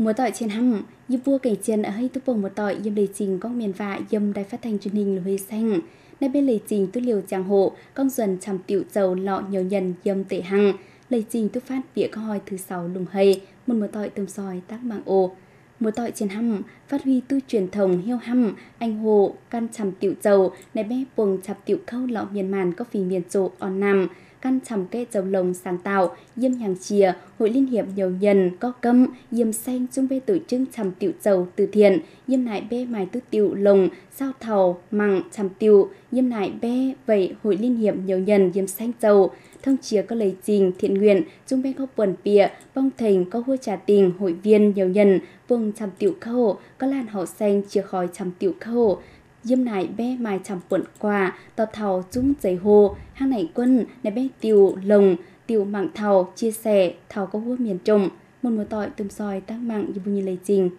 Mùa tỏi trên hăm, dịp vua cảnh trên ở hay tu bồng một tỏi dâm lệ trình con miền vạ dâm đài phát thanh truyền hình là Huế Xanh. Nơi bên lệ trình tu liều chàng hộ, con dần chằm tiểu dầu lọ nhiều nhân dâm tệ hằng Lệ trình tu phát vỉa câu hỏi thứ sáu lùng hay, một mùa tỏi tôm sòi tác mạng ồ. Mùa tỏi trên hăm, phát huy tu truyền thống hiêu hăm, anh hồ, căn chằm tiểu dầu, nơi bé buồng chằm tiểu khâu lọ miền màn có phì miền chỗ on nằm căn chầm cây dầu lồng sáng tạo, diêm hàng chìa, hội liên hiệp nhiều nhân, có cấm diêm xanh chung bê tổ trưng chầm tiểu dầu từ thiện, diêm nại bê mài tư tiểu lồng, sao thầu, mặng, chầm tiểu, diêm nại bê vậy hội liên hiệp nhiều nhân diêm xanh dầu, thông chìa có lời trình thiện nguyện, chung bê có quần pịa, bong thành có hua trà tình hội viên nhiều nhân, vùng chằm tiểu khâu, có làn họ xanh chìa khói chằm tiểu khâu, dâm nại bé mai chằm vượn quà tàu thầu chúng giấy hồ hang nảy quân này bé tiêu lồng tiêu mạng thầu chia sẻ thầu có vua miền trùng một mùa tội tùm soi tác mạng như vui như lời trình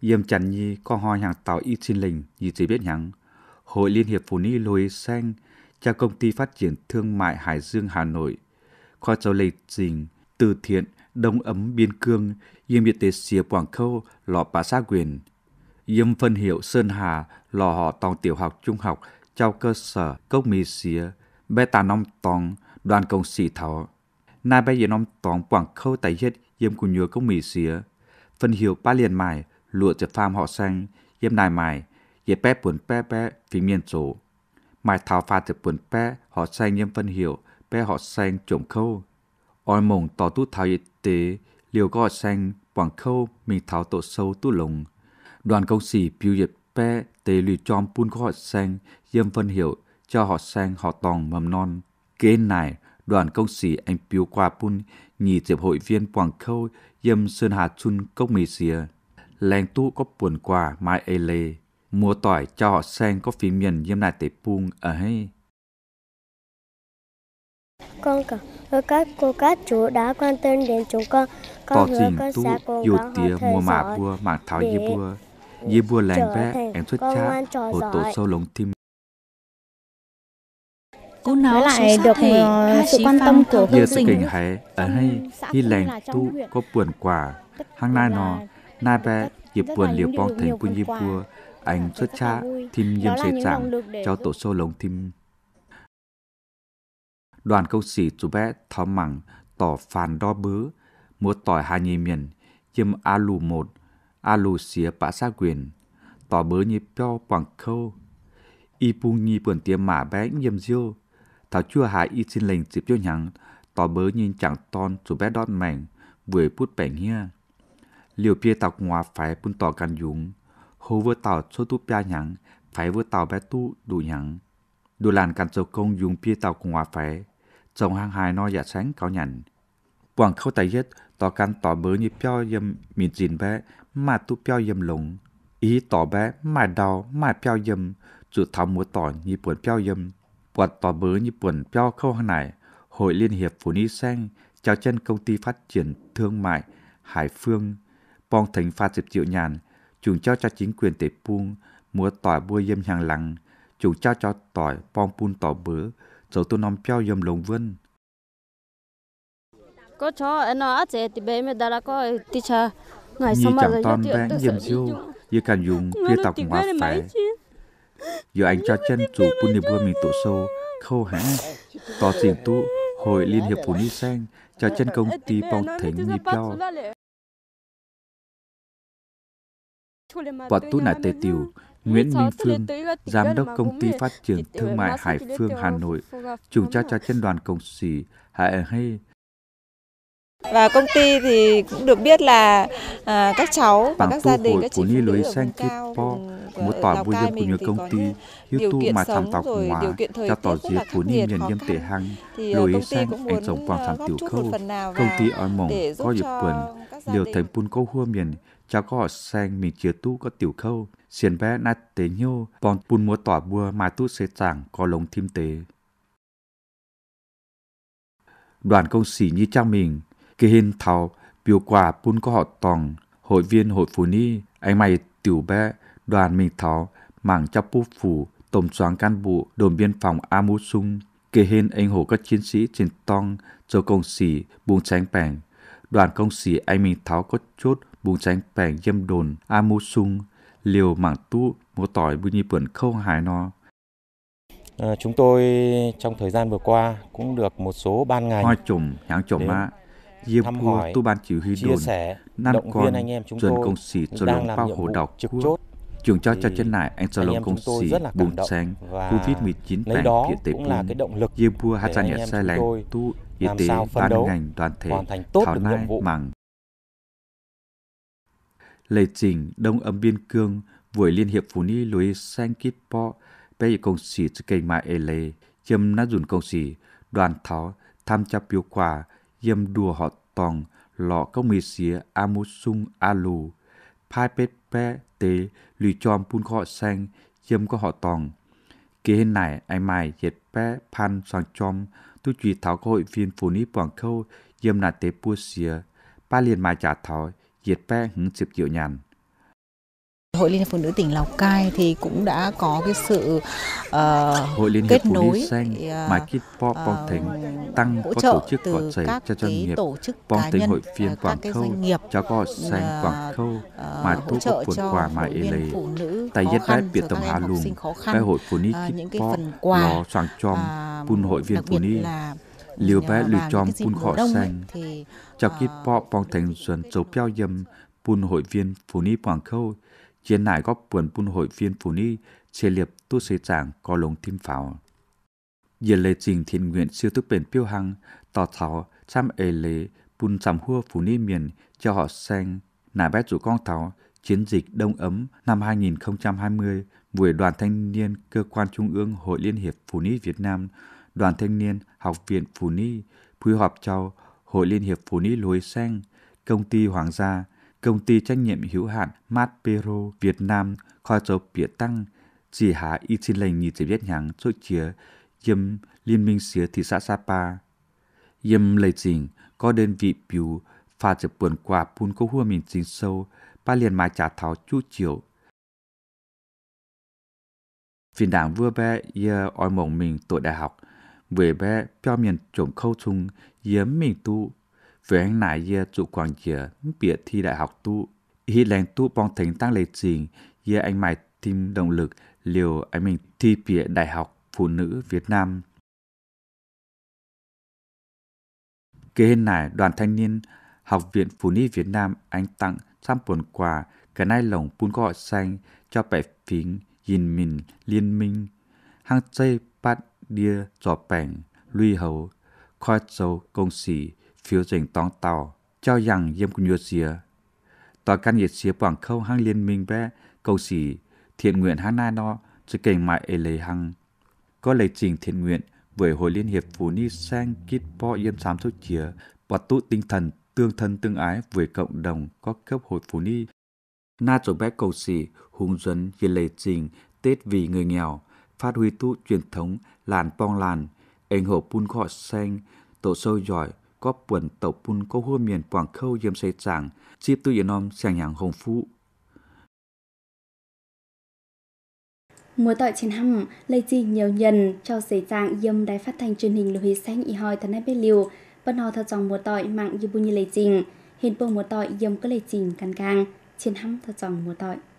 Yêm chẳng nhi có hỏi hàng tàu y xin lình như chỉ biết nhắn. Hội Liên hiệp Phụ nữ Lối Xanh, cho công ty phát triển thương mại Hải Dương Hà Nội, khoa cháu lệ trình, từ thiện, đông ấm biên cương, yêm biệt tế xìa quảng khâu, lọ bà xa quyền, dâm phân hiệu Sơn Hà, lò họ toàn tiểu học, trung học, trao cơ sở, cốc mì xía, bé tà nông toàn, đoàn công sĩ thảo. Nai bé dì nông toàn quảng khâu tài hết dâm của nhựa cốc mì xía. Phân hiệu ba liền mài, lụa chập pham họ xanh, dâm nài mài, dì bé buồn bé bé, phí miên chỗ. Mài thảo pha chập buồn bé, họ xanh dâm phân hiệu, bé họ xanh trộm khâu. Ôi mộng tỏ tút thảo y tế, liều có họ xanh, quảng khâu, mình thảo tổ sâu tu lùng đoàn công sĩ biểu dịch pe tế lì chom pun có họ sang dâm phân hiểu cho họ sang họ tòng mầm non. Kế này, đoàn công sĩ anh biểu qua pun nhì diệp hội viên quảng khâu dâm sơn hà chun cốc mì xìa. Lèng tu có buồn quà mai ê lê. mùa tỏi cho họ sang có phí miền dâm này tế pung ở à hay. Con cả, các cô các chú đã quan tâm đến chúng con. Con hứa con sẽ cố gắng học thầy giỏi để dì bùa làng bé em xuất cha hồ tổ sâu lồng tim cô nói lại được thì ờ, sự quan tâm của giờ sự cảnh hãy ở hay khi à, làng tu có buồn quả hàng nay nó nay bé dì buồn liều bong thành quân dì bùa anh xuất cha tim diêm sẻ chẳng cho tổ sâu lồng tim đoàn câu sĩ chú bé tháo mẳng tỏ phàn đo bứ múa tỏi hai nhì miền a lù một a lù xía bá xa quyền, tỏ bớ nhịp cho quảng khâu. Y bung nhi bẩn tiêm mã bé nhiệm diêu, thảo chưa hà y xin lệnh dịp cho nhắn, tỏ bớ nhìn chẳng ton chủ bé đón mảnh, vừa phút bẻ nghe. Liều bia tạc ngoà phải bún tỏ căn dũng, hô vừa tàu cho tu bia nhắn, phải vừa tàu bé tu đủ nhắn. Đủ làn căn châu công dùng bia tạc ngoà phải, trong hàng hài nói dạ sáng cao nhằn. Quảng khâu tài nhất tỏ căn tỏ bớ như cho yêm mịn dìn bé, mà tu biểu yếm lùng ý tỏ bé mà đào mà biểu yếm chủ thảo mùa tỏ như buồn biểu yếm quạt tỏ bớ như buồn biểu khâu hàng này hội liên hiệp phụ nữ sang chào chân công ty phát triển thương mại hải phương bong thành pha dịp triệu nhàn chúng cho cho chính quyền tệ buông múa tỏi bua yếm hàng lăng chúng cho cho tỏi bong buôn tỏ bớ dầu tôi nằm biểu yếm lồng vân có cho nó ở trẻ thì bé mới đã là có tí cha như chẳng ton vẽ nhiệm diêu Như cảm dùng kia tọc hóa phái Giờ anh cho chân chủ bùn niệm vua mình tổ sâu Khâu hả Tỏ xỉn tu Hội Liên hiệp Phụ Nhi Sang Cho chân công ty bóng thỉnh Nhi cho. Và tu nải tề tiểu Nguyễn Minh Phương, Giám đốc Công ty Phát triển Thương mại Hải Phương Hà Nội, chủ trao cho chân đoàn công sĩ Hải Hay và công ty thì cũng được biết là à, các cháu và các gia đình các chính phụ nữ ở vùng cao một tòa vui dân của nhiều công ty hữu tu mà tham tộc hóa cho tỏ diệt của ni nhân nhâm tệ hăng lưới sang anh chồng phòng thảm tiểu khâu công ty ở mỏng có dịp quần liều thành pun câu hua miền cháu có họ sang mình chia tu có tiểu khâu xiền bé nát tế nhô bọn pun mua tòa bua mà tu xê chẳng có lồng thim tế đoàn công sĩ như cha mình cái hình thảo biểu quả bún có họ tòng hội viên hội phụ nữ anh mày tiểu bé đoàn mình thảo mảng cho bút phủ tổng soán cán bộ đồn biên phòng Amu Sung kể hên anh hồ các chiến sĩ trên tong cho công sĩ buông tránh bèn đoàn công sĩ anh mình tháo có chốt buông tránh bèn dâm đồn Amu Sung liều mảng tu ngô tỏi bưu nhi bẩn khâu hài no à, chúng tôi trong thời gian vừa qua cũng được một số ban ngành hoa chùm hãng chủng mà Diêm thăm hỏi, tu ban chỉ huy chia đồn, sẻ, nan động viên anh em chúng tôi công sĩ cho đang làm nhiệm vụ đọc trực chốt trường cho cho trên này anh Salom công sĩ bùn sáng covid 19 lấy đó cũng tế là cái động lực Diêm Pua Hà Giang Nhật Sai Lành tu y tế ban ngành đoàn thể thảo nai mảng lệ trình đông âm biên cương buổi liên hiệp phụ nữ lối sang kít po bây công sĩ cây mà e lê châm nát dùn công sĩ đoàn tháo tham gia biểu quả yam đùa họ tòng lọ có mì xía amusung alu pai pet pe tế lì chom pun kho sang yam có họ tòng kế hình này ai mai dệt pe pan sang chom tu truy thảo có hội viên phụ nữ bằng khâu yam là tế bua xía ba liền mai trả thảo dệt pe hứng sịp diệu nhàn Hội Liên hiệp Phụ nữ tỉnh Lào Cai thì cũng đã có cái sự uh, Hội Liên kết nối xanh uh, ờ, mà kit po po ờ, thỉnh tăng có tổ chức có thể cho doanh nghiệp tổ chức pon thỉnh hội phiên quảng khâu cho có xanh quảng khâu mà thu hỗ phần quà mà y lệ tại nhất đại biệt tổng hà lùng, với hội phụ nữ kit po lò soạn tròn bùn hội viên phụ nữ liều bé lùi tròn bùn khó xanh cho kit po pon thỉnh xuân dấu piao dâm bùn hội viên phụ nữ quảng khâu chiến nải góp vườn buôn hội viên phụ ni chế liệp tu xây tràng có lồng tim pháo. Giờ lệ trình thiện nguyện siêu thức bền piêu hăng, tỏ thảo chăm ế lệ bùn chằm hua phụ ni miền cho họ sang nải bé chủ con thảo chiến dịch đông ấm năm 2020 buổi đoàn thanh niên cơ quan trung ương Hội Liên hiệp Phụ nữ Việt Nam, đoàn thanh niên Học viện Phụ nữ, phối họp cho Hội Liên hiệp Phụ nữ Lối Xanh, công ty Hoàng gia, công ty trách nhiệm hữu hạn Matpero Việt Nam kho dầu Việt Tăng chỉ hạ y xin lệnh nhị chế biết nhắn chỗ chía yếm liên minh xía thị xã Sapa. Yếm lệ trình có đơn vị biểu phà chụp buồn quả phun cố hua mình chính sâu ba liền mà trả tháo chú chiều. Phiên đảng vừa bé yê oi mộng mình tội đại học, vừa bé peo miền trộm khâu chung yếm mình tu với anh này giờ trụ quảng giờ bịa thi đại học tu hi lành tu bong thánh tăng lệ trình giờ anh mày tìm động lực liều anh mình thi bịa đại học phụ nữ Việt Nam kế hình này đoàn thanh niên học viện phụ nữ Việt Nam anh tặng trăm phần quà cái nai lồng bún gọi xanh cho bảy phím nhìn mình liên minh hang dây bát đia trò bèn lui hầu khoa châu công sĩ phiếu dành tóng tàu cho rằng yếm của nhiều xìa. Tòa căn nhiệt xìa bằng khâu hăng liên minh bé cầu xỉ thiện nguyện hăng na no cho cảnh mại ê lấy hăng. Có lấy trình thiện nguyện với Hội Liên hiệp Phụ Ni sang kít po yếm sám thuốc chìa và tụ tinh thần tương thân tương ái với cộng đồng có cấp hội Phụ Ni. Na chỗ bé cầu xỉ hùng dẫn về lấy trình Tết vì người nghèo, phát huy tu truyền thống làn bong làn, ảnh hộ pun khỏi xanh, tổ sâu giỏi, có buồn tàu bùn câu hô miền quảng khâu dâm xây chàng, chip tư yên om sàng hàng hồng phú. Mùa tội trên hâm lấy chi nhiều nhân cho xây chàng dâm đài phát thanh truyền hình lưu hí xanh y hoi thân ai bê liều, bất hò thật dòng mùa tội mạng như bù như lấy trình, hiện bộ mùa tội dâm có lấy trình càng càng, trên hâm thật dòng mùa tội.